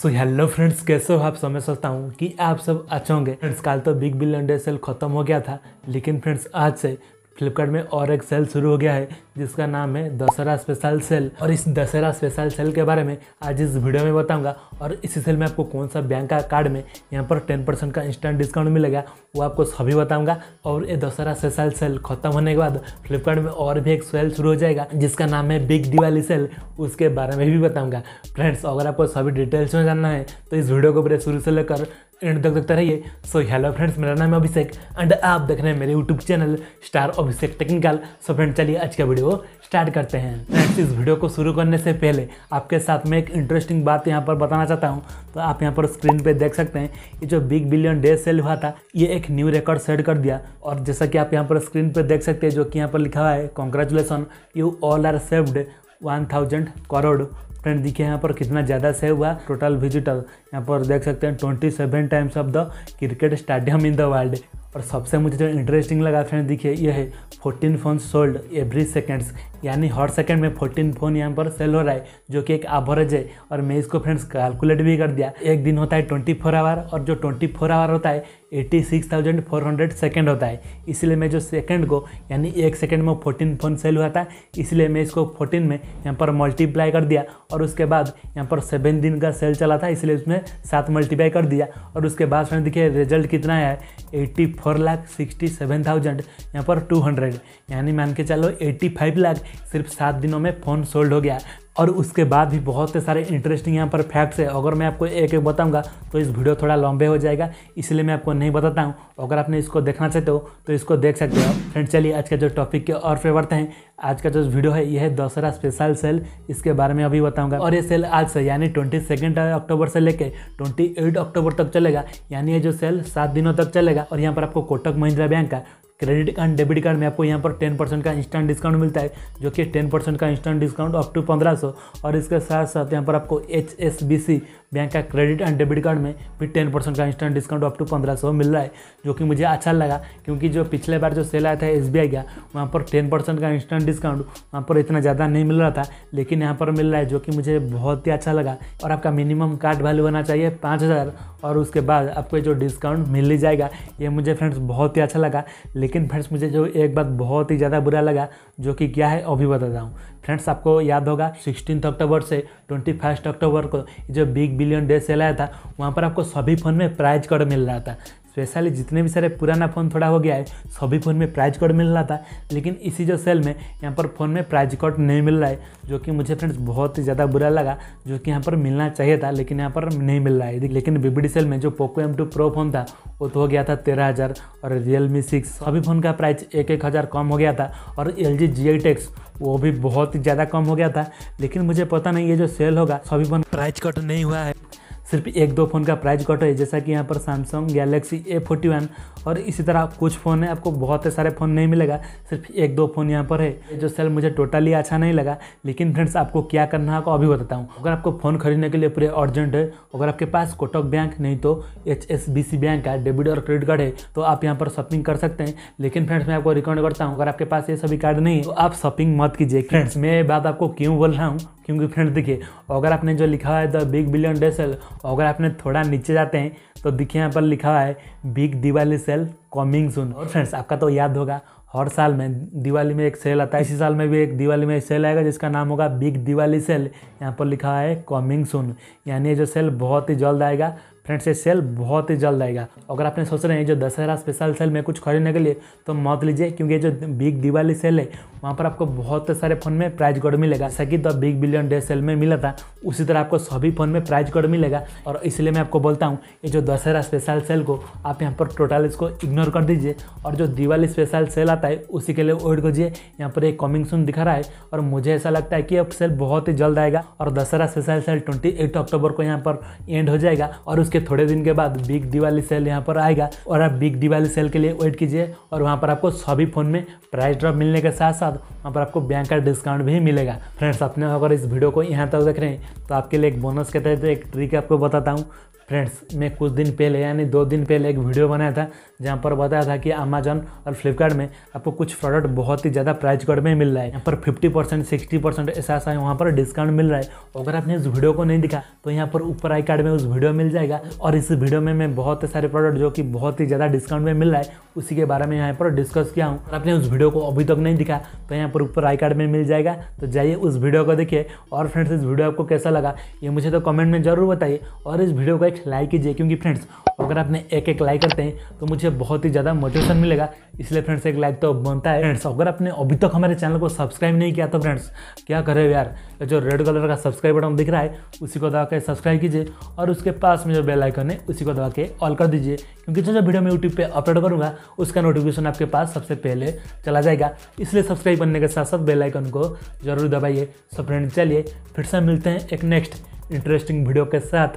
so hello friends कैसे हो आप समझ सकता हूँ कि आप सब अच्छे होंगे फ्रेंड्स कल तो बिग बिलियन डे सेल खत्म हो गया था लेकिन फ्रेंड्स आज से फ्लिपकार्ट में और एक सेल शुरू हो गया है जिसका नाम है दशहरा स्पेशल सेल और इस दशहरा स्पेशल सेल के बारे में आज इस वीडियो में बताऊंगा और इस सेल में आपको कौन सा बैंक का कार्ड में यहाँ पर टेन परसेंट का इंस्टेंट डिस्काउंट मिलेगा वो आपको सभी बताऊंगा और ये दशहरा स्पेशल सेल खत्म होने के बाद फ्लिपकार्ट में और भी एक सेल शुरू हो जाएगा जिसका नाम है बिग दिवाली सेल उसके बारे में भी बताऊँगा फ्रेंड्स अगर आपको सभी डिटेल्स में जानना है तो इस वीडियो को पूरे शुरू से लेकर एंड तक देखते रहिए सो हेलो फ्रेंड्स मेरा नाम है अभिषेक एंड आप देख रहे हैं मेरे YouTube channel star Abhishek technical so friend चलिए आज का वीडियो स्टार्ट करते हैं फ्रेंड्स इस वीडियो को शुरू करने से पहले आपके साथ में एक इंटरेस्टिंग बात यहाँ पर बताना चाहता हूँ तो आप यहाँ पर स्क्रीन पर देख सकते हैं ये जो बिग बिलियन डे सेल हुआ था ये एक न्यू रिकॉर्ड सेट कर दिया और जैसा कि आप यहाँ पर स्क्रीन पर देख सकते हैं जो कि यहाँ पर लिखा हुआ है congratulation you all are saved one thousand crore friend देखिए यहाँ पर कितना ज़्यादा सेव हुआ टोटल विजिटर यहाँ पर देख सकते हैं twenty seven times of the cricket stadium in the world और सबसे मुझे जो इंटरेस्टिंग लगा फ्रेंड देखिए ये है fourteen phone sold every seconds यानी हर सेकंड में फोर्टीन फ़ोन यहाँ पर सेल हो रहा है जो कि एक एवरेज है और मैं इसको फ्रेंड्स कैलकुलेट भी कर दिया एक दिन होता है ट्वेंटी फोर आवर और जो ट्वेंटी फोर आवर होता है eighty six thousand four hundred second होता है इसलिए मैं जो सेकंड को यानी एक सेकंड में फोर्टीन फ़ोन सेल हुआ था इसलिए मैं इसको फोर्टीन में यहाँ पर मल्टीप्लाई कर दिया और उसके बाद यहाँ पर सेवन दिन का सेल चला था इसलिए उसमें सात मल्टीप्लाई कर दिया और उसके बाद फ्रेंड देखिए रिजल्ट कितना आया eighty four lakh sixty seven thousand यहाँ पर टू हंड्रेड यानी मान के चलो एट्टी फाइव लाख सिर्फ सात दिनों में फ़ोन सोल्ड हो गया और उसके बाद भी बहुत सारे इंटरेस्टिंग यहाँ पर फैक्ट्स है अगर मैं आपको एक एक बताऊँगा तो इस वीडियो थोड़ा लंबे हो जाएगा इसलिए मैं आपको नहीं बताता हूँ अगर आपने इसको देखना चाहते हो तो, तो इसको देख सकते हो फ्रेंड चलिए आज का जो टॉपिक के और फेवरते हैं आज का जो वीडियो है यह है दशहरा स्पेशल सेल इसके बारे में अभी बताऊंगा और ये सेल आज से यानी ट्वेंटी सेकेंड अक्टूबर से लेकर ट्वेंटी एट अक्टूबर तक चलेगा यानी ये जो सेल सात दिनों तक चलेगा और यहाँ पर आपको कोटक महिंद्रा बैंक का क्रेडिट कार्ड डेबिट कार्ड में आपको यहाँ पर टेन परसेंट का इंस्टेंट डिस्काउंट मिलता है जो कि टेन परसेंट का इंस्टेंट डिस्काउंट अप टू पंद्रह सौ और इसके साथ साथ यहाँ पर आपको H S B C bank का क्रेडिट एंड डेबिट कार्ड में भी टेन परसेंट का इंस्टेंट डिस्काउंट अप टू पंद्रह सौ मिल रहा है जो कि मुझे अच्छा लगा क्योंकि जो पिछले बार जो सेल आया था एस बी आई का वहाँ पर टेन परसेंट का इंस्टेंट डिस्काउंट वहाँ पर इतना ज़्यादा नहीं मिल रहा था लेकिन यहाँ पर मिल रहा है जो कि मुझे बहुत ही अच्छा लगा और आपका मिनिमम कार्ड वैल्यू होना चाहिए पाँच हज़ार और उसके बाद आपको जो डिस्काउंट मिल ही जाएगा ये मुझे फ्रेंड्स बहुत ही अच्छा लगा लेकिन लेकिन फ्रेंड्स मुझे जो एक बात बहुत ही ज़्यादा बुरा लगा जो कि क्या है अभी बताता हूँ फ्रेंड्स आपको याद होगा सिक्सटीन अक्टूबर से ट्वेंटी फर्स्ट अक्टूबर को जो बिग बिलियन डे सेल आया था वहाँ पर आपको सभी फ़ोन में प्राइज कार्ड मिल रहा था स्पेशली जितने भी सारे पुराना फ़ोन थोड़ा हो गया है सभी फ़ोन में प्राइज कोड मिल रहा था लेकिन इसी जो सेल में यहाँ पर फ़ोन में प्राइज कोड नहीं मिल रहा है जो कि मुझे फ्रेंड्स बहुत ही ज़्यादा बुरा लगा जो कि यहाँ पर मिलना चाहिए था लेकिन यहाँ पर नहीं मिल रहा है लेकिन बीबीडी सेल में जो Poco M two pro phone था वो तो हो गया था तेरह हज़ार और रियल मी सिक्स सभी फ़ोन का प्राइस एक एक हज़ार कम हो गया था और एल जी जी टेक्स वो भी बहुत ही ज़्यादा कम हो गया था लेकिन मुझे पता नहीं ये जो सेल होगा सभी फ़ोन प्राइस कट नहीं हुआ है सिर्फ एक दो फ़ोन का प्राइस घट है जैसा कि यहाँ पर Samsung Galaxy A forty one और इसी तरह कुछ फ़ोन है आपको बहुत सारे फ़ोन नहीं मिलेगा सिर्फ एक दो फ़ोन यहाँ पर है जो सेल मुझे टोटली अच्छा नहीं लगा लेकिन फ्रेंड्स आपको क्या करना है अभी बताता हूँ अगर आपको फ़ोन खरीदने के लिए पूरे अर्जेंट है अगर आपके पास कोटक बैंक नहीं तो एच बैंक का डेबिट और क्रेडिट कार्ड है तो आप यहाँ पर शॉपिंग कर सकते हैं लेकिन फ्रेंड्स मैं आपको रिकमेंड करता हूँ अगर आपके पास ये सभी कार्ड नहीं है तो आप शॉपिंग मत कीजिए फ्रेंड्स मैं ये बात आपको क्यों बोल रहा हूँ क्योंकि फ्रेंड्स देखिए अगर आपने जो लिखा है the big billion day sale तो अगर आपने थोड़ा नीचे जाते हैं तो देखिए यहाँ पर लिखा हुआ है big Diwali sale coming soon और फ्रेंड्स आपका तो याद होगा हर साल में दिवाली में एक सेल आता है इसी साल में भी एक दिवाली में एक सेल आएगा जिसका नाम होगा बिग दिवाली सेल यहाँ पर लिखा है कमिंग सुन यानी ये जो सेल बहुत ही जल्द आएगा फ्रेंड्स ये सेल बहुत ही जल्द आएगा अगर आपने सोच रहे हैं जो दशहरा स्पेशल सेल में कुछ खरीदने के लिए तो मत लीजिए क्योंकि जो बिग दिवाली सेल है वहाँ पर आपको बहुत सारे फ़ोन में प्राइज कोड मिलेगा जैसा कि the big billion day sale में मिला था उसी तरह आपको सभी फ़ोन में प्राइज कोड मिलेगा और इसलिए मैं आपको बोलता हूँ ये जो दशहरा स्पेशल सेल को आप यहाँ पर टोटल इसको इग्नोर कर दीजिए और जो दिवाली स्पेशल सेल आता है उसी के लिए वेट कीजिए यहाँ पर एक कमिंग सुन दिखा रहा है और मुझे ऐसा लगता है कि अब सेल बहुत ही जल्द आएगा और Dussehra special sale twenty October को यहाँ पर एंड हो जाएगा और उसके थोड़े दिन के बाद बिग दिवाली सेल यहाँ पर आएगा और आप बिग दिवाली सेल के लिए वेट कीजिए और वहाँ पर आपको सभी फ़ोन में प्राइस ड्रॉप मिलने के साथ साथ बाद वहाँ पर आपको बैंक का डिस्काउंट भी मिलेगा फ्रेंड्स अपने अगर इस वीडियो को यहाँ तक देख रहे हैं तो आपके लिए एक बोनस के तहत एक ट्रिक आपको बताता हूँ फ्रेंड्स मैं कुछ दिन पहले यानी दो दिन पहले एक वीडियो बनाया था जहाँ पर बताया था कि अमेजोन और फ्लिपकार्ट में आपको कुछ प्रोडक्ट बहुत ही ज़्यादा प्राइस कट में मिल रहा है यहाँ पर 50 परसेंट सिक्सटी परसेंट ऐसा ऐसा वहाँ पर डिस्काउंट मिल रहा है अगर आपने उस वीडियो को नहीं दिखा तो यहाँ पर ऊपर आई कार्ड में उस वीडियो मिल जाएगा और इस वीडियो में मैं बहुत सारे प्रोडक्ट जो कि बहुत ही ज़्यादा डिस्काउंट में मिल रहा है उसी के बारे में यहाँ पर डिस्कस किया हूँ अगर आपने उस वीडियो को अभी तक नहीं दिखा तो यहाँ पर ऊपर आई कार्ड में मिल जाएगा तो जाइए उस वीडियो को देखिए और फ्रेंड्स इस वीडियो आपको कैसा लगा ये मुझे तो कमेंट में ज़रूर बताइए और इस वीडियो को एक लाइक कीजिए क्योंकि फ्रेंड्स अगर आपने एक एक लाइक करते हैं तो मुझे बहुत ही ज़्यादा मोटिवेशन मिलेगा इसलिए फ्रेंड्स एक लाइक तो बनता है फ्रेंड्स अगर आपने अभी तक हमारे चैनल को सब्सक्राइब नहीं किया तो फ्रेंड्स क्या हो यार जो रेड कलर का सब्सक्राइब बटन दिख रहा है उसी को दबा के सब्सक्राइब कीजिए और उसके पास में जो बेल आइकन है उसी को दबा के ऑल कर दीजिए क्योंकि जो जो वीडियो मैं यूट्यूब पर अपलोड करूँगा उसका नोटिफिकेशन आपके पास सबसे पहले चला जाएगा इसलिए सब्सक्राइब करने के साथ साथ बेलाइकन को जरूर दबाइए सो फ्रेंड चलिए फिर से मिलते हैं एक नेक्स्ट इंटरेस्टिंग वीडियो के साथ